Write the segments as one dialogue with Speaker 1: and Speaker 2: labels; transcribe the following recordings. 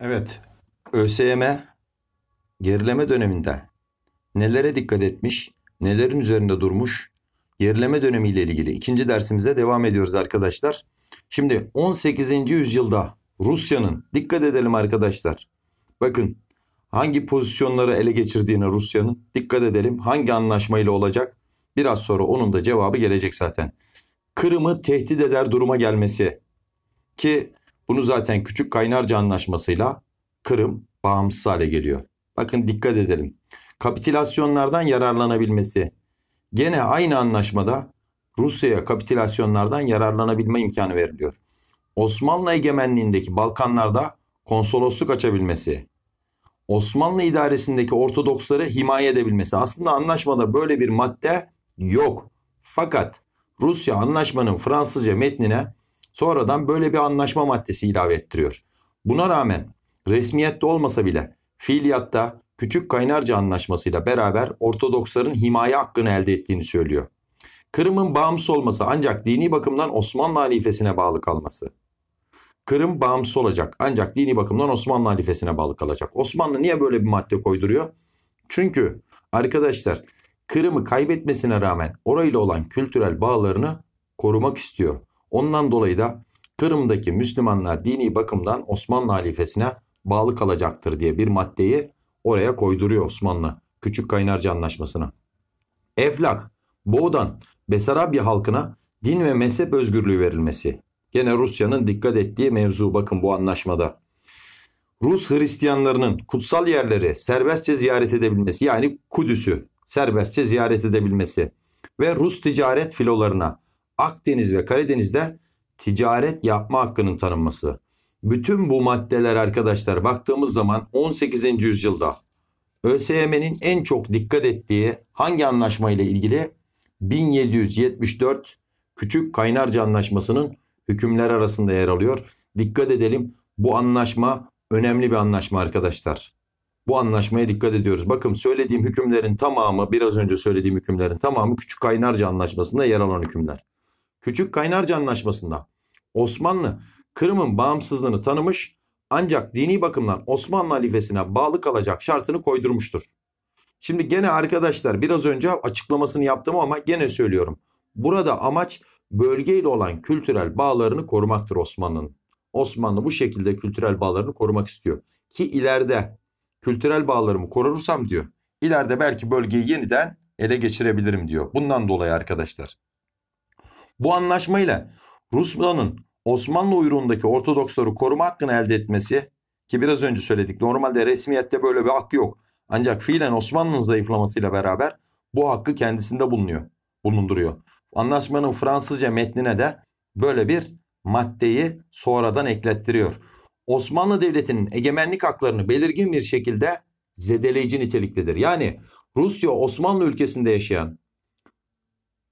Speaker 1: Evet, ÖSYM gerileme döneminde nelere dikkat etmiş, nelerin üzerinde durmuş, gerileme dönemiyle ilgili ikinci dersimize devam ediyoruz arkadaşlar. Şimdi 18. yüzyılda Rusya'nın, dikkat edelim arkadaşlar, bakın hangi pozisyonları ele geçirdiğine Rusya'nın dikkat edelim. Hangi anlaşmayla olacak? Biraz sonra onun da cevabı gelecek zaten. Kırım'ı tehdit eder duruma gelmesi ki bunu zaten Küçük Kaynarca Anlaşması'yla Kırım bağımsız hale geliyor. Bakın dikkat edelim. Kapitülasyonlardan yararlanabilmesi. Gene aynı anlaşmada Rusya'ya kapitülasyonlardan yararlanabilme imkanı veriliyor. Osmanlı egemenliğindeki Balkanlarda konsolosluk açabilmesi. Osmanlı idaresindeki Ortodoksları himaye edebilmesi. Aslında anlaşmada böyle bir madde yok. Fakat Rusya anlaşmanın Fransızca metnine sonradan böyle bir anlaşma maddesi ilave ettiriyor. Buna rağmen resmiyette olmasa bile fiiliyatta Küçük Kaynarca Anlaşması'yla beraber Ortodoksların himaye hakkını elde ettiğini söylüyor. Kırım'ın bağımsız olması ancak dini bakımdan Osmanlı halifesine bağlı kalması. Kırım bağımsız olacak ancak dini bakımdan Osmanlı halifesine bağlı kalacak. Osmanlı niye böyle bir madde koyduruyor? Çünkü arkadaşlar Kırım'ı kaybetmesine rağmen orayla olan kültürel bağlarını korumak istiyor. Ondan dolayı da Kırım'daki Müslümanlar dini bakımdan Osmanlı halifesine bağlı kalacaktır diye bir maddeyi oraya koyduruyor Osmanlı. Küçük Kaynarca Anlaşması'na. Eflak, Boğdan, Besarabya halkına din ve mezhep özgürlüğü verilmesi. Gene Rusya'nın dikkat ettiği mevzu bakın bu anlaşmada. Rus Hristiyanlarının kutsal yerleri serbestçe ziyaret edebilmesi yani Kudüs'ü serbestçe ziyaret edebilmesi ve Rus ticaret filolarına Akdeniz ve Karadeniz'de ticaret yapma hakkının tanınması. Bütün bu maddeler arkadaşlar baktığımız zaman 18. yüzyılda ÖSYM'nin en çok dikkat ettiği hangi anlaşma ile ilgili? 1774 Küçük Kaynarca Anlaşması'nın hükümler arasında yer alıyor. Dikkat edelim bu anlaşma önemli bir anlaşma arkadaşlar. Bu anlaşmaya dikkat ediyoruz. Bakın söylediğim hükümlerin tamamı biraz önce söylediğim hükümlerin tamamı Küçük Kaynarca Anlaşması'nda yer alan hükümler. Küçük Kaynarca Anlaşması'nda Osmanlı Kırım'ın bağımsızlığını tanımış ancak dini bakımdan Osmanlı halifesine bağlı kalacak şartını koydurmuştur. Şimdi gene arkadaşlar biraz önce açıklamasını yaptım ama gene söylüyorum. Burada amaç bölgeyle olan kültürel bağlarını korumaktır Osmanlı'nın. Osmanlı bu şekilde kültürel bağlarını korumak istiyor. Ki ileride kültürel bağlarımı korursam diyor. İleride belki bölgeyi yeniden ele geçirebilirim diyor. Bundan dolayı arkadaşlar. Bu anlaşmayla Rusya'nın Osmanlı uyruğundaki Ortodoksları koruma hakkını elde etmesi ki biraz önce söyledik normalde resmiyette böyle bir hakkı yok. Ancak fiilen Osmanlı'nın zayıflamasıyla beraber bu hakkı kendisinde bulunuyor, bulunduruyor. Anlaşmanın Fransızca metnine de böyle bir maddeyi sonradan eklettiriyor. Osmanlı Devleti'nin egemenlik haklarını belirgin bir şekilde zedeleyici niteliktedir. Yani Rusya Osmanlı ülkesinde yaşayan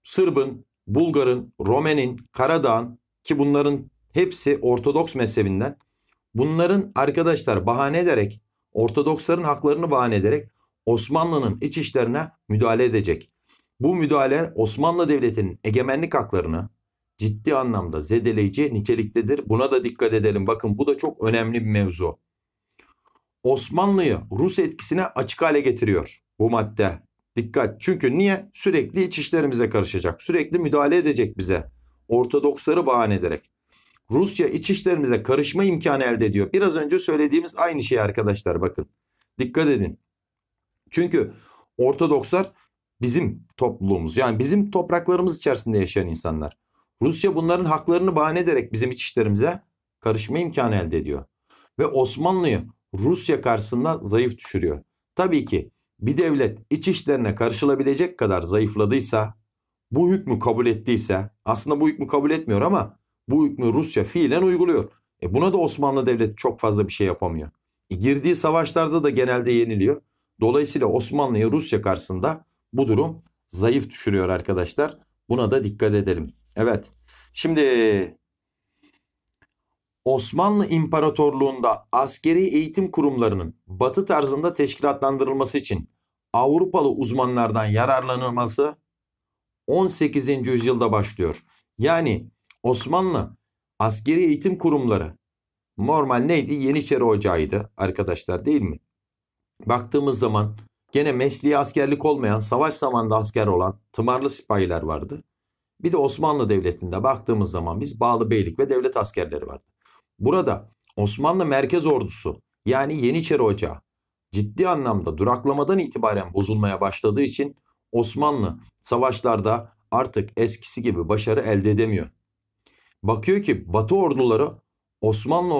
Speaker 1: Sırbın, Bulgar'ın, Romen'in, Karadağ'ın ki bunların hepsi Ortodoks mezhebinden. Bunların arkadaşlar bahane ederek, Ortodoksların haklarını bahane ederek Osmanlı'nın iç işlerine müdahale edecek. Bu müdahale Osmanlı Devleti'nin egemenlik haklarını ciddi anlamda zedeleyici niteliktedir. Buna da dikkat edelim. Bakın bu da çok önemli bir mevzu. Osmanlı'yı Rus etkisine açık hale getiriyor bu madde. Dikkat. Çünkü niye? Sürekli iç işlerimize karışacak. Sürekli müdahale edecek bize. Ortodoksları bahane ederek. Rusya iç işlerimize karışma imkanı elde ediyor. Biraz önce söylediğimiz aynı şey arkadaşlar bakın. Dikkat edin. Çünkü Ortodokslar bizim topluluğumuz. Yani bizim topraklarımız içerisinde yaşayan insanlar. Rusya bunların haklarını bahane ederek bizim iç işlerimize karışma imkanı elde ediyor. Ve Osmanlı'yı Rusya karşısında zayıf düşürüyor. Tabii ki bir devlet iç işlerine karışılabilecek kadar zayıfladıysa, bu hükmü kabul ettiyse, aslında bu hükmü kabul etmiyor ama bu hükmü Rusya fiilen uyguluyor. E buna da Osmanlı Devleti çok fazla bir şey yapamıyor. E girdiği savaşlarda da genelde yeniliyor. Dolayısıyla Osmanlı'yı Rusya karşısında bu durum zayıf düşürüyor arkadaşlar. Buna da dikkat edelim. Evet. Şimdi Osmanlı İmparatorluğu'nda askeri eğitim kurumlarının batı tarzında teşkilatlandırılması için Avrupalı uzmanlardan yararlanılması 18. yüzyılda başlıyor. Yani Osmanlı askeri eğitim kurumları normal neydi? Yeniçeri Ocağı'ydı arkadaşlar değil mi? Baktığımız zaman gene mesleği askerlik olmayan, savaş zamanında asker olan tımarlı sipahiler vardı. Bir de Osmanlı Devleti'nde baktığımız zaman biz bağlı beylik ve devlet askerleri vardı. Burada Osmanlı merkez ordusu yani Yeniçeri Ocağı ciddi anlamda duraklamadan itibaren bozulmaya başladığı için Osmanlı savaşlarda artık eskisi gibi başarı elde edemiyor. Bakıyor ki Batı orduları Osmanlı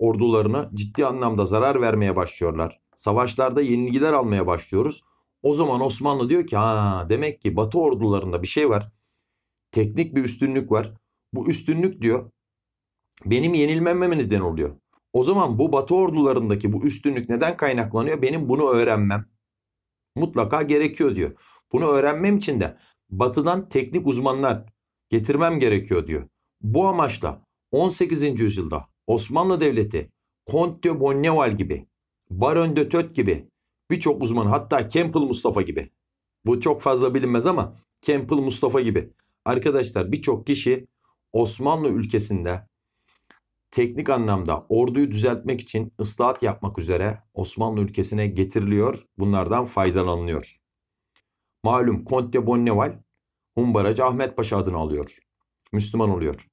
Speaker 1: ordularına ciddi anlamda zarar vermeye başlıyorlar. Savaşlarda yenilgiler almaya başlıyoruz. O zaman Osmanlı diyor ki ha demek ki Batı ordularında bir şey var. Teknik bir üstünlük var. Bu üstünlük diyor benim yenilmememe neden oluyor. O zaman bu Batı ordularındaki bu üstünlük neden kaynaklanıyor? Benim bunu öğrenmem mutlaka gerekiyor diyor. Bunu öğrenmem için de Batı'dan teknik uzmanlar getirmem gerekiyor diyor. Bu amaçla 18. yüzyılda Osmanlı Devleti Comte de Bonneval gibi, Baron de Töt gibi birçok uzman hatta Campbell Mustafa gibi. Bu çok fazla bilinmez ama Campbell Mustafa gibi. Arkadaşlar birçok kişi Osmanlı ülkesinde teknik anlamda orduyu düzeltmek için ıslahat yapmak üzere Osmanlı ülkesine getiriliyor. Bunlardan faydalanılıyor. Malum Conte Bonneval Humbaracı Ahmet Paşa adını alıyor. Müslüman oluyor.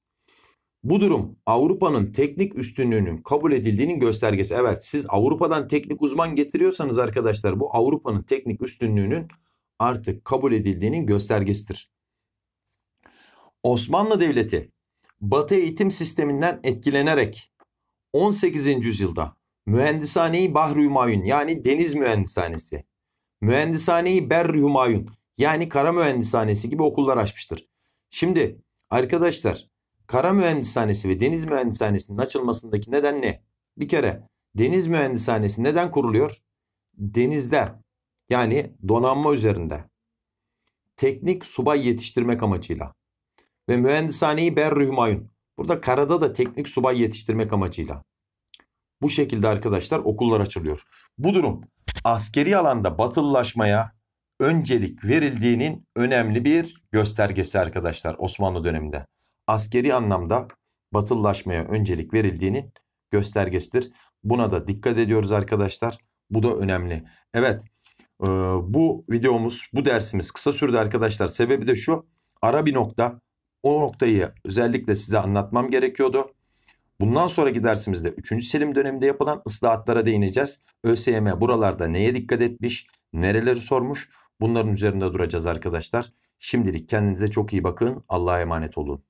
Speaker 1: Bu durum Avrupa'nın teknik üstünlüğünün kabul edildiğinin göstergesi. Evet siz Avrupa'dan teknik uzman getiriyorsanız arkadaşlar bu Avrupa'nın teknik üstünlüğünün artık kabul edildiğinin göstergesidir. Osmanlı Devleti Batı eğitim sisteminden etkilenerek 18. yüzyılda mühendishaneyi Bahri Hümayun yani deniz mühendishanesi, mühendishaneyi Berri Hümayun yani kara mühendisanesi gibi okullar açmıştır. Şimdi arkadaşlar kara mühendisanesi ve deniz mühendisanesinin açılmasındaki neden ne? Bir kere deniz mühendisanesi neden kuruluyor? Denizde yani donanma üzerinde teknik subay yetiştirmek amacıyla ve mühendishaneyi Berri Hümayun. Burada karada da teknik subay yetiştirmek amacıyla. Bu şekilde arkadaşlar okullar açılıyor. Bu durum askeri alanda batılılaşmaya öncelik verildiğinin önemli bir göstergesi arkadaşlar Osmanlı döneminde. Askeri anlamda batılılaşmaya öncelik verildiğinin göstergesidir. Buna da dikkat ediyoruz arkadaşlar. Bu da önemli. Evet bu videomuz, bu dersimiz kısa sürdü arkadaşlar. Sebebi de şu. Ara bir nokta o noktayı özellikle size anlatmam gerekiyordu. Bundan sonra dersimizde 3. Selim döneminde yapılan ıslahatlara değineceğiz. ÖSYM buralarda neye dikkat etmiş, nereleri sormuş bunların üzerinde duracağız arkadaşlar. Şimdilik kendinize çok iyi bakın. Allah'a emanet olun.